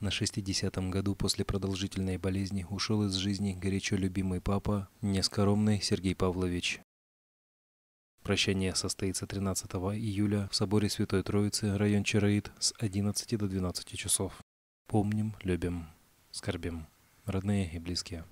На 60-м году после продолжительной болезни ушел из жизни горячо любимый папа, нескоромный Сергей Павлович. Прощание состоится 13 июля в соборе Святой Троицы, район Чароид, с 11 до 12 часов. Помним, любим, скорбим. Родные и близкие.